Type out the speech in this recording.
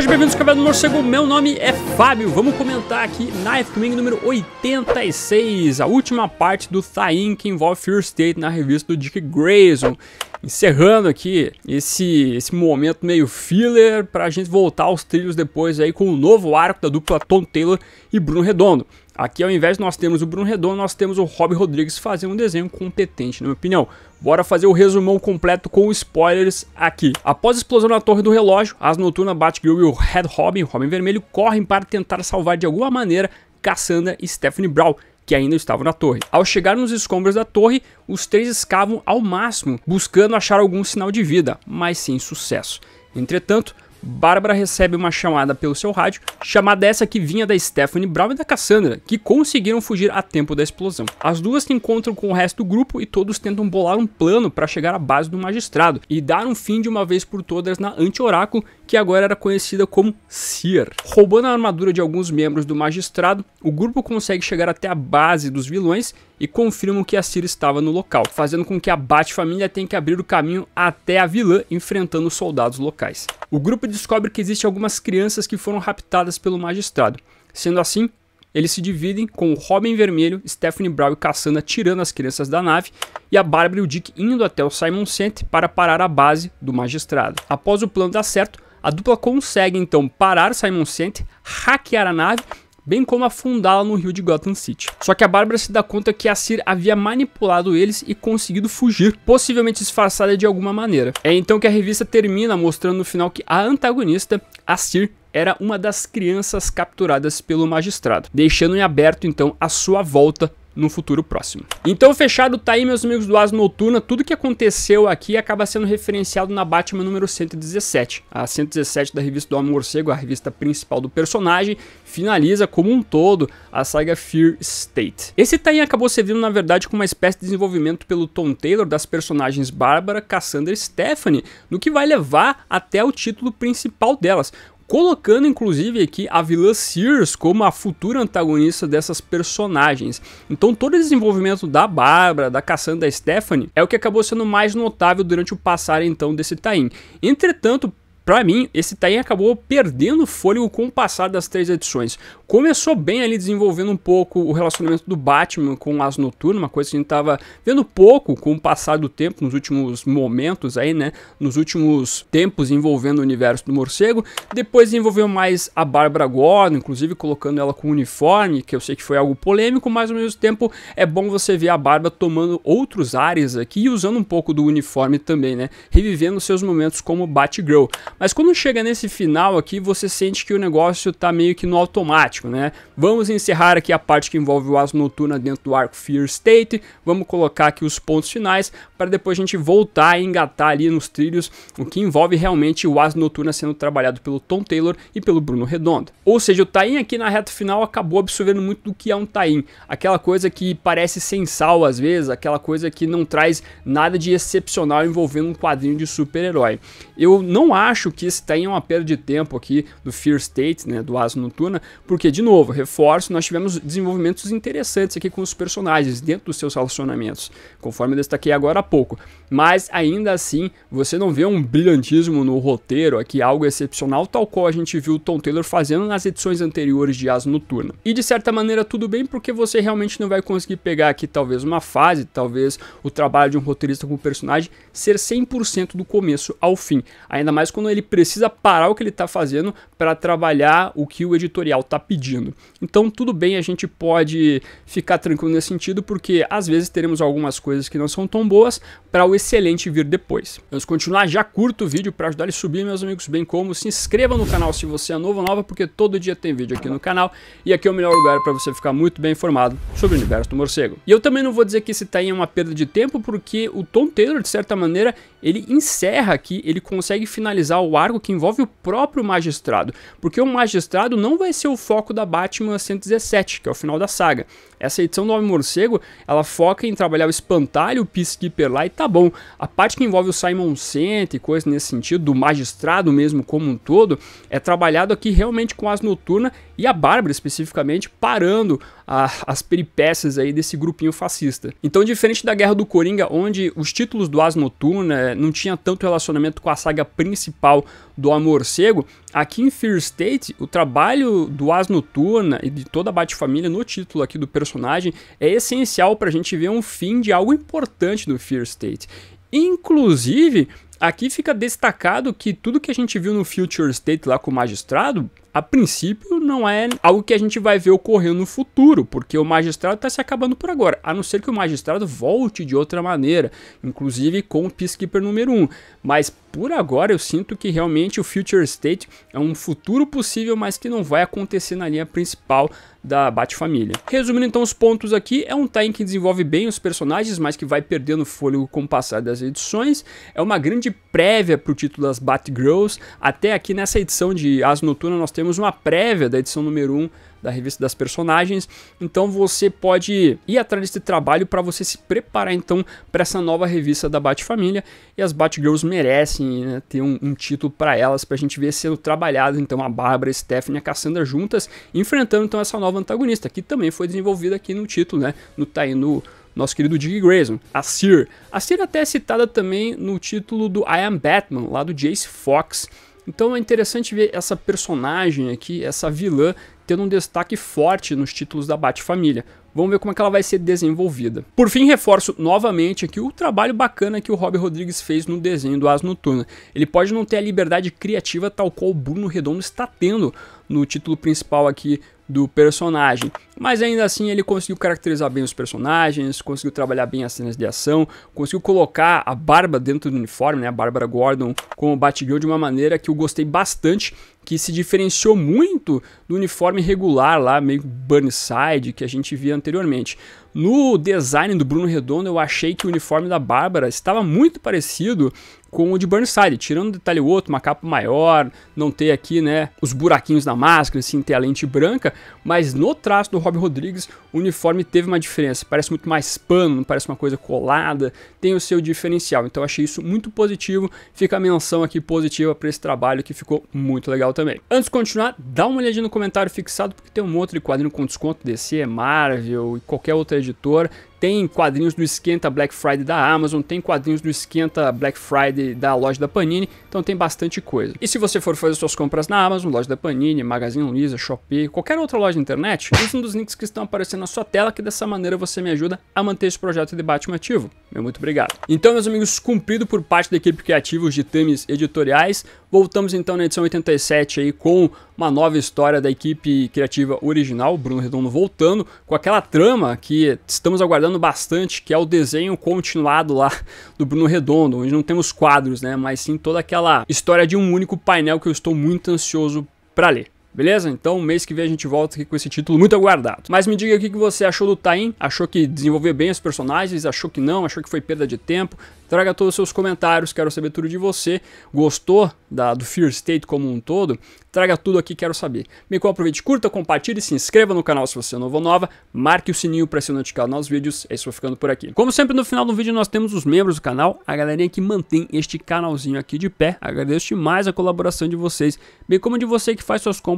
Sejam bem-vindos ao Caverna do Morcego, meu nome é Fábio. Vamos comentar aqui Knife Wing número 86, a última parte do Thain que envolve Fear State na revista do Dick Grayson encerrando aqui esse, esse momento meio filler para a gente voltar aos trilhos depois aí com o novo arco da dupla Tom Taylor e Bruno Redondo. Aqui ao invés de nós temos o Bruno Redondo, nós temos o Rob Rodrigues fazendo um desenho competente, na minha opinião. Bora fazer o resumão completo com spoilers aqui. Após a explosão na torre do relógio, as noturnas Batgirl e o Red Robin, Robin Vermelho, correm para tentar salvar de alguma maneira Cassandra e Stephanie Brown, que ainda estavam na torre. Ao chegar nos escombros da torre, os três escavam ao máximo, buscando achar algum sinal de vida, mas sem sucesso. Entretanto, Bárbara recebe uma chamada pelo seu rádio, chamada essa que vinha da Stephanie Brown e da Cassandra, que conseguiram fugir a tempo da explosão. As duas se encontram com o resto do grupo e todos tentam bolar um plano para chegar à base do magistrado e dar um fim de uma vez por todas na anti-oráculo, que agora era conhecida como Seer. Roubando a armadura de alguns membros do magistrado, o grupo consegue chegar até a base dos vilões e confirmam que a Seer estava no local, fazendo com que a Bat-família tenha que abrir o caminho até a vilã, enfrentando soldados locais. O grupo descobre que existem algumas crianças que foram raptadas pelo magistrado. Sendo assim, eles se dividem com o Robin Vermelho, Stephanie Brown e Cassandra tirando as crianças da nave e a Bárbara e o Dick indo até o Simon Center para parar a base do magistrado. Após o plano dar certo, a dupla consegue então parar Simon Center, hackear a nave bem como afundá-la no rio de Gotham City. Só que a Bárbara se dá conta que a Cir havia manipulado eles e conseguido fugir, possivelmente disfarçada de alguma maneira. É então que a revista termina mostrando no final que a antagonista, a Cir, era uma das crianças capturadas pelo magistrado, deixando em aberto então a sua volta no futuro próximo. Então fechado tá aí, meus amigos do Asno Noturna, tudo que aconteceu aqui acaba sendo referenciado na Batman número 117. A 117 da revista do Homem Morcego, a revista principal do personagem, finaliza como um todo a saga Fear State. Esse tie acabou servindo, na verdade, como uma espécie de desenvolvimento pelo Tom Taylor das personagens Bárbara, Cassandra e Stephanie, no que vai levar até o título principal delas, colocando inclusive aqui a vilã Sears como a futura antagonista dessas personagens. Então todo o desenvolvimento da Bárbara, da Cassandra, da Stephanie é o que acabou sendo mais notável durante o passar então desse tain. Entretanto, para mim, esse Tain acabou perdendo fôlego com o passar das três edições. Começou bem ali desenvolvendo um pouco o relacionamento do Batman com as noturnas, uma coisa que a gente tava vendo pouco com o passar do tempo, nos últimos momentos aí, né? Nos últimos tempos envolvendo o universo do morcego. Depois desenvolveu mais a Bárbara Gordon, inclusive colocando ela com uniforme, que eu sei que foi algo polêmico, mas ao mesmo tempo é bom você ver a Bárbara tomando outros ares aqui e usando um pouco do uniforme também, né? Revivendo seus momentos como Batgirl. Mas quando chega nesse final aqui, você sente que o negócio tá meio que no automático, né? Vamos encerrar aqui a parte que envolve o asno Noturna dentro do arco Fear State. Vamos colocar aqui os pontos finais para depois a gente voltar e engatar ali nos trilhos o que envolve realmente o asno Noturna sendo trabalhado pelo Tom Taylor e pelo Bruno Redondo. Ou seja, o Tain aqui na reta final acabou absorvendo muito do que é um Tain. Aquela coisa que parece sem sal às vezes, aquela coisa que não traz nada de excepcional envolvendo um quadrinho de super-herói. Eu não acho acho que está em uma perda de tempo aqui do Fear State, né, do Asa Noturna, porque, de novo, reforço, nós tivemos desenvolvimentos interessantes aqui com os personagens, dentro dos seus relacionamentos, conforme eu destaquei agora há pouco. Mas, ainda assim, você não vê um brilhantismo no roteiro aqui, algo excepcional, tal qual a gente viu o Tom Taylor fazendo nas edições anteriores de Asa Noturna. E, de certa maneira, tudo bem, porque você realmente não vai conseguir pegar aqui, talvez, uma fase, talvez, o trabalho de um roteirista com o personagem ser 100% do começo ao fim. Ainda mais quando ele ele precisa parar o que ele está fazendo para trabalhar o que o editorial está pedindo. Então, tudo bem, a gente pode ficar tranquilo nesse sentido, porque às vezes teremos algumas coisas que não são tão boas para o excelente vir depois. Vamos continuar, já curta o vídeo para ajudar ele a subir, meus amigos, bem como se inscreva no canal se você é novo ou nova, porque todo dia tem vídeo aqui no canal e aqui é o melhor lugar para você ficar muito bem informado sobre o universo do morcego. E eu também não vou dizer que esse tá em uma perda de tempo, porque o Tom Taylor, de certa maneira, ele encerra aqui, ele consegue finalizar o arco que envolve o próprio magistrado, porque o magistrado não vai ser o foco da Batman 117, que é o final da saga. Essa edição do Homem-Morcego, ela foca em trabalhar o espantalho, o Peacekeeper lá e tá bom. A parte que envolve o Simon Sent e coisas nesse sentido, do magistrado mesmo como um todo, é trabalhado aqui realmente com as noturnas e a Bárbara especificamente parando a, as peripécias aí desse grupinho fascista. Então, diferente da Guerra do Coringa, onde os títulos do As Noturna eh, não tinha tanto relacionamento com a saga principal do Amorcego, aqui em Fear State, o trabalho do As Noturna e de toda a Bat-Família no título aqui do personagem é essencial para a gente ver um fim de algo importante do Fear State. Inclusive, aqui fica destacado que tudo que a gente viu no Future State lá com o magistrado a princípio não é algo que a gente vai ver ocorrendo no futuro, porque o magistrado está se acabando por agora, a não ser que o magistrado volte de outra maneira, inclusive com o Peacekeeper número 1. Mas por agora eu sinto que realmente o Future State é um futuro possível, mas que não vai acontecer na linha principal da Bat-família. Resumindo então os pontos aqui, é um tie que desenvolve bem os personagens, mas que vai perdendo fôlego com o passar das edições. É uma grande prévia para o título das Batgirls. Até aqui nessa edição de As Noturnas nós temos uma prévia da edição número 1 da revista das personagens. Então você pode ir atrás desse trabalho para você se preparar então para essa nova revista da Batfamília. E as Batgirls merecem né, ter um, um título para elas, para a gente ver sendo trabalhadas então a Bárbara, a Stephanie e a Cassandra juntas, enfrentando então essa nova antagonista, que também foi desenvolvida aqui no título, né? No, tá aí no, nosso querido Dick Grayson, a Seer. A Seer é até é citada também no título do I Am Batman, lá do Jace Fox. Então é interessante ver essa personagem aqui, essa vilã, tendo um destaque forte nos títulos da Bat Família, Vamos ver como é que ela vai ser desenvolvida. Por fim, reforço novamente aqui o trabalho bacana que o Rob Rodrigues fez no desenho do As Noturna. Ele pode não ter a liberdade criativa tal qual o Bruno Redondo está tendo no título principal aqui do personagem, mas ainda assim ele conseguiu caracterizar bem os personagens, conseguiu trabalhar bem as cenas de ação, conseguiu colocar a Barba dentro do uniforme, né, a Bárbara Gordon como Batgirl de uma maneira que eu gostei bastante, que se diferenciou muito do uniforme regular lá, meio Burnside que a gente via anteriormente. No design do Bruno Redondo, eu achei que o uniforme da Bárbara estava muito parecido com o de Burnside, tirando um detalhe ou outro, uma capa maior, não ter aqui, né, os buraquinhos na máscara, assim, ter a lente branca, mas no traço do Rob Rodrigues, o uniforme teve uma diferença, parece muito mais pano, não parece uma coisa colada, tem o seu diferencial, então achei isso muito positivo, fica a menção aqui positiva para esse trabalho que ficou muito legal também. Antes de continuar, dá uma olhadinha no comentário fixado, porque tem um outro quadrinho com desconto DC, Marvel e qualquer outra editora, tem quadrinhos do Esquenta Black Friday da Amazon, tem quadrinhos do Esquenta Black Friday da loja da Panini, então tem bastante coisa. E se você for fazer suas compras na Amazon, loja da Panini, Magazine Luiza, Shopee, qualquer outra loja de internet, use um dos links que estão aparecendo na sua tela, que dessa maneira você me ajuda a manter esse projeto de Batman ativo. Meu muito obrigado. Então, meus amigos, cumprido por parte da equipe criativa, os ditames editoriais, Voltamos então na edição 87 aí com uma nova história da equipe criativa original, Bruno Redondo voltando, com aquela trama que estamos aguardando bastante, que é o desenho continuado lá do Bruno Redondo, onde não temos quadros, né, mas sim toda aquela história de um único painel que eu estou muito ansioso para ler. Beleza? Então, mês que vem a gente volta aqui com esse título muito aguardado. Mas me diga o que você achou do Tain. Achou que desenvolveu bem os personagens? Achou que não? Achou que foi perda de tempo? Traga todos os seus comentários, quero saber tudo de você. Gostou da, do Fear State como um todo? Traga tudo aqui, quero saber. Me aproveite, curta, compartilhe, se inscreva no canal se você é novo ou nova. Marque o sininho para ser notificado nos vídeos. É isso, ficando por aqui. Como sempre, no final do vídeo nós temos os membros do canal, a galerinha que mantém este canalzinho aqui de pé. Agradeço demais a colaboração de vocês, bem como de você que faz suas compras